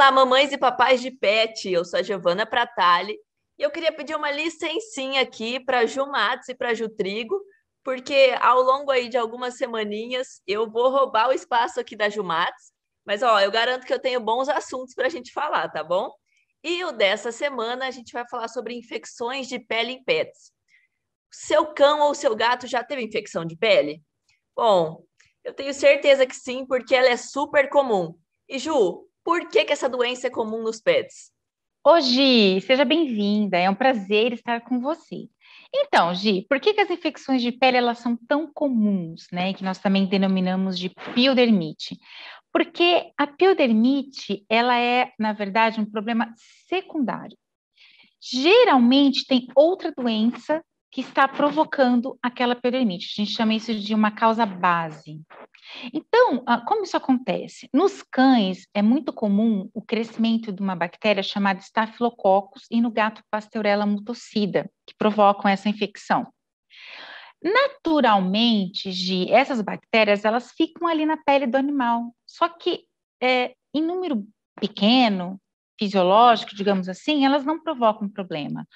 Olá, mamães e papais de pet. Eu sou a Giovana Pratali e eu queria pedir uma licencinha aqui para Ju Matos e para Ju Trigo, porque ao longo aí de algumas semaninhas eu vou roubar o espaço aqui da Ju Matos, mas ó, eu garanto que eu tenho bons assuntos para a gente falar, tá bom? E o dessa semana a gente vai falar sobre infecções de pele em pets. Seu cão ou seu gato já teve infecção de pele? Bom, eu tenho certeza que sim, porque ela é super comum. E Ju, por que, que essa doença é comum nos pets? Ô, Gi, seja bem-vinda. É um prazer estar com você. Então, Gi, por que, que, as infecções de pele elas são tão comuns, né? Que nós também denominamos de piodermite? Porque a piodermite, ela é, na verdade, um problema secundário. Geralmente tem outra doença que está provocando aquela peritonite. A gente chama isso de uma causa base. Então, ah, como isso acontece? Nos cães é muito comum o crescimento de uma bactéria chamada Staphylococcus e no gato Pasteurella mutocida, que provocam essa infecção. Naturalmente, Gi, essas bactérias elas ficam ali na pele do animal, só que é, em número pequeno, fisiológico, digamos assim, elas não provocam problema.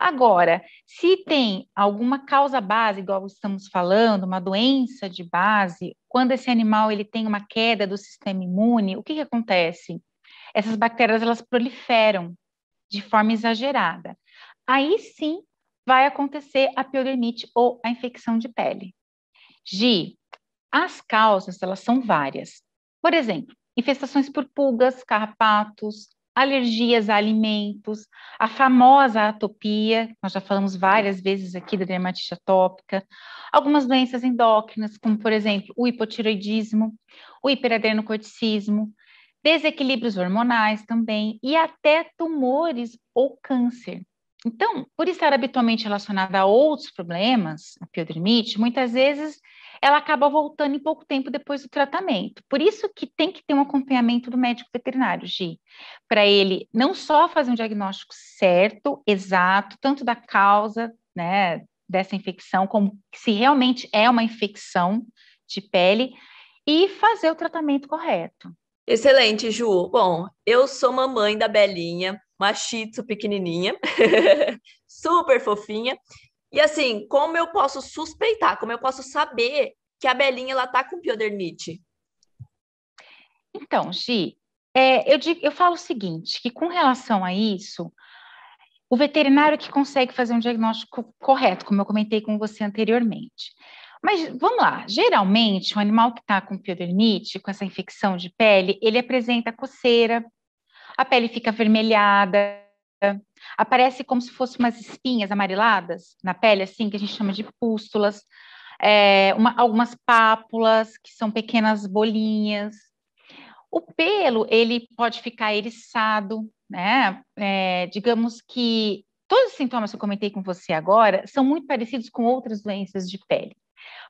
Agora, se tem alguma causa base, igual estamos falando, uma doença de base, quando esse animal ele tem uma queda do sistema imune, o que, que acontece? Essas bactérias elas proliferam de forma exagerada. Aí sim vai acontecer a piodermite ou a infecção de pele. Gi, as causas elas são várias. Por exemplo, infestações por pulgas, carrapatos, alergias a alimentos, a famosa atopia, nós já falamos várias vezes aqui da dermatite atópica, algumas doenças endócrinas, como por exemplo o hipotiroidismo, o hiperadrenocorticismo, desequilíbrios hormonais também e até tumores ou câncer. Então, por estar habitualmente relacionada a outros problemas, a piodermite, muitas vezes ela acaba voltando em pouco tempo depois do tratamento. Por isso que tem que ter um acompanhamento do médico veterinário, Gi, para ele não só fazer um diagnóstico certo, exato, tanto da causa, né, dessa infecção, como se realmente é uma infecção de pele, e fazer o tratamento correto. Excelente, Ju. Bom, eu sou mamãe da Belinha, uma shih tzu pequenininha, super fofinha. E assim, como eu posso suspeitar, como eu posso saber que a Belinha ela tá com piodernite? Então, Gi, é, eu, digo, eu falo o seguinte, que com relação a isso, o veterinário que consegue fazer um diagnóstico correto, como eu comentei com você anteriormente. Mas vamos lá, geralmente um animal que está com piodernite, com essa infecção de pele, ele apresenta coceira, a pele fica avermelhada, aparece como se fossem umas espinhas amareladas na pele, assim, que a gente chama de pústulas, é, uma, algumas pápulas, que são pequenas bolinhas. O pelo, ele pode ficar eriçado, né? É, digamos que todos os sintomas que eu comentei com você agora são muito parecidos com outras doenças de pele.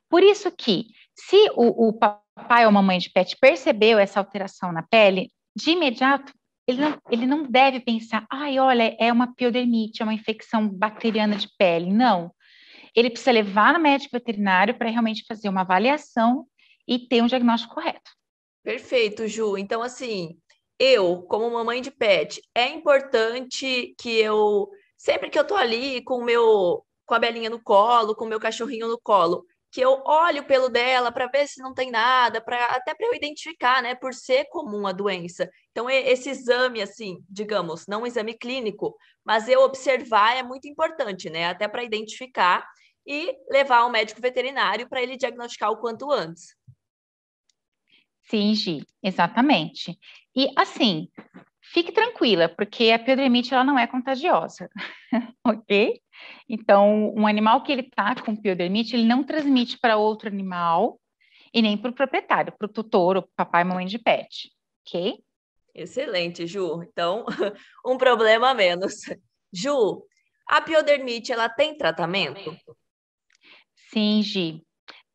Por isso que, se o, o papai ou mamãe de pet percebeu essa alteração na pele, de imediato ele não, ele não deve pensar, ai, olha, é uma piodermite, é uma infecção bacteriana de pele. Não. Ele precisa levar no médico veterinário para realmente fazer uma avaliação e ter um diagnóstico correto. Perfeito, Ju. Então, assim, eu, como mamãe de pet, é importante que eu, sempre que eu tô ali com o meu, com a belinha no colo, com o meu cachorrinho no colo, que eu olho pelo dela para ver se não tem nada, para até para eu identificar, né, por ser comum a doença. Então esse exame assim, digamos, não um exame clínico, mas eu observar é muito importante, né, até para identificar e levar ao médico veterinário para ele diagnosticar o quanto antes. Sim, Gi, exatamente. E assim, Fique tranquila, porque a piodermite ela não é contagiosa, ok? Então, um animal que ele está com piodermite, ele não transmite para outro animal e nem para o proprietário, para o tutor, o papai, mamãe de pet, ok? Excelente, Ju. Então, um problema a menos. Ju, a piodermite, ela tem tratamento? Sim, Gi.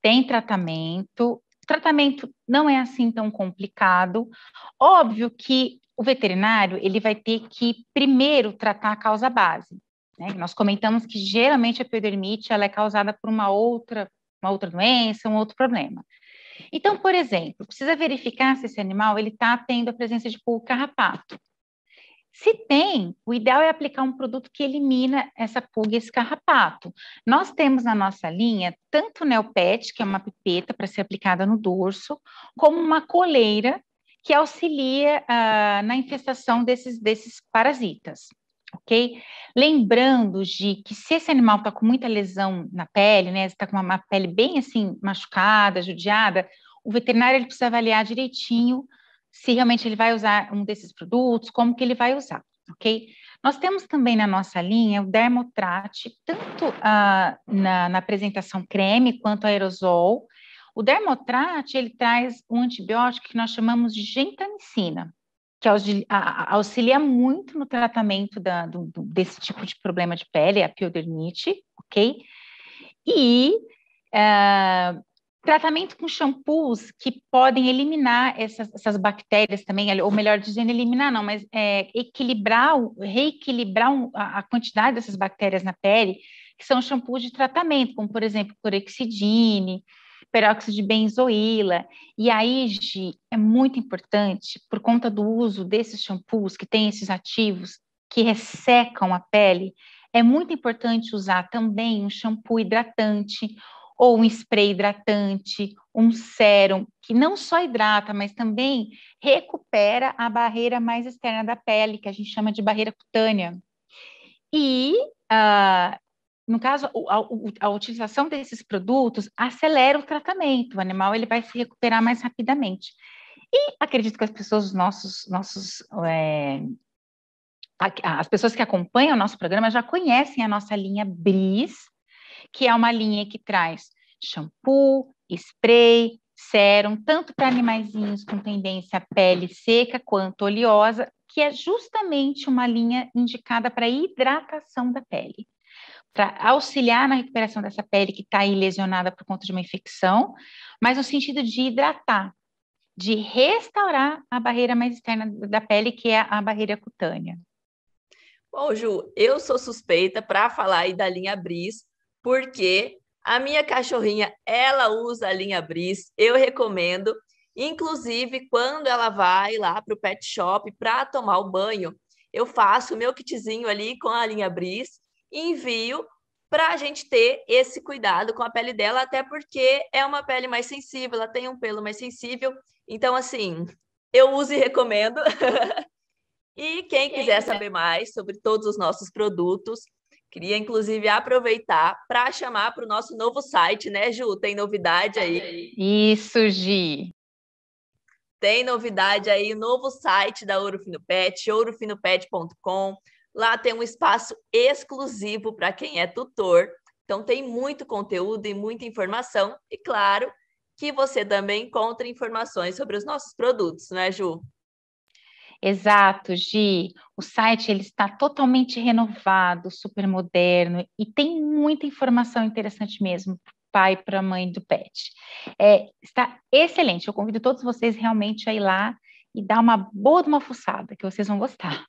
Tem tratamento. O tratamento não é assim tão complicado. Óbvio que o veterinário ele vai ter que primeiro tratar a causa base. Né? Nós comentamos que geralmente a piodermite ela é causada por uma outra, uma outra doença, um outro problema. Então, por exemplo, precisa verificar se esse animal ele está tendo a presença de pulga carrapato. Se tem, o ideal é aplicar um produto que elimina essa pulga, esse carrapato. Nós temos na nossa linha tanto o Neopet, que é uma pipeta para ser aplicada no dorso, como uma coleira que auxilia uh, na infestação desses, desses parasitas, ok? Lembrando de que se esse animal está com muita lesão na pele, né, está com uma, pele bem assim machucada, judiada, o veterinário ele precisa avaliar direitinho se realmente ele vai usar um desses produtos, como que ele vai usar, ok? Nós temos também na nossa linha o dermotrate, tanto uh, na, na apresentação creme quanto aerosol, o dermotrate, ele traz um antibiótico que nós chamamos de gentamicina, que auxilia muito no tratamento da, do, desse tipo de problema de pele, a piodermite, ok? E uh, tratamento com shampoos que podem eliminar essas, essas, bactérias também, ou melhor dizendo, eliminar não, mas é, equilibrar, reequilibrar a, quantidade dessas bactérias na pele, que são shampoos de tratamento, como por exemplo, clorexidine, peróxido de benzoíla. E aí, Gi, é muito importante, por conta do uso desses shampoos que têm esses ativos que ressecam a pele, é muito importante usar também um shampoo hidratante ou um spray hidratante, um sérum, que não só hidrata, mas também recupera a barreira mais externa da pele, que a gente chama de barreira cutânea. E uh, no caso, a, a, utilização desses produtos acelera o tratamento, o animal ele vai se recuperar mais rapidamente. E acredito que as pessoas, nossos, nossos é, as pessoas que acompanham o nosso programa já conhecem a nossa linha Bris, que é uma linha que traz shampoo, spray, sérum, tanto para animaizinhos com tendência à pele seca quanto oleosa, que é justamente uma linha indicada para hidratação da pele para auxiliar na recuperação dessa pele que está aí lesionada por conta de uma infecção, mas no sentido de hidratar, de restaurar a barreira mais externa da pele, que é a barreira cutânea. Bom, Ju, eu sou suspeita para falar aí da linha Bris, porque a minha cachorrinha, ela usa a linha Bris, eu recomendo, inclusive quando ela vai lá para o pet shop para tomar o banho, eu faço o meu kitzinho ali com a linha Bris envio para a gente ter esse cuidado com a pele dela, até porque é uma pele mais sensível, ela tem um pelo mais sensível. Então, assim, eu uso e recomendo. e quem, quem quiser é. saber mais sobre todos os nossos produtos, queria inclusive aproveitar para chamar para o nosso novo site, né, Ju? Tem novidade aí? Isso, Gi. Tem novidade aí, o novo site da Ourofino Pet, ourofinopet.com Lá tem um espaço exclusivo para quem é tutor. Então, tem muito conteúdo e muita informação. E, claro, que você também encontra informações sobre os nossos produtos, né, Ju? Exato, Gi. O site ele está totalmente renovado, super moderno e tem muita informação interessante mesmo para o pai para a mãe do pet. É, está excelente. Eu convido todos vocês realmente a ir lá e dar uma boa uma fuçada, que vocês vão gostar.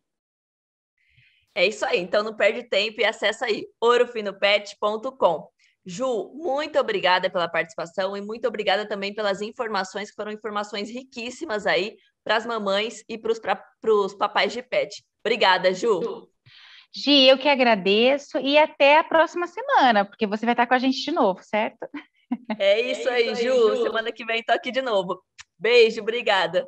É isso aí. Então não perde tempo e acessa aí ourofinopet.com. Ju, muito obrigada pela participação e muito obrigada também pelas informações, que foram informações riquíssimas aí para as mamães e para os papais de pet. Obrigada, Ju. Gi, eu que agradeço e até a próxima semana, porque você vai estar com a gente de novo, certo? É isso, é isso aí, aí, Ju. Ju. Semana que vem estou aqui de novo. Beijo, obrigada.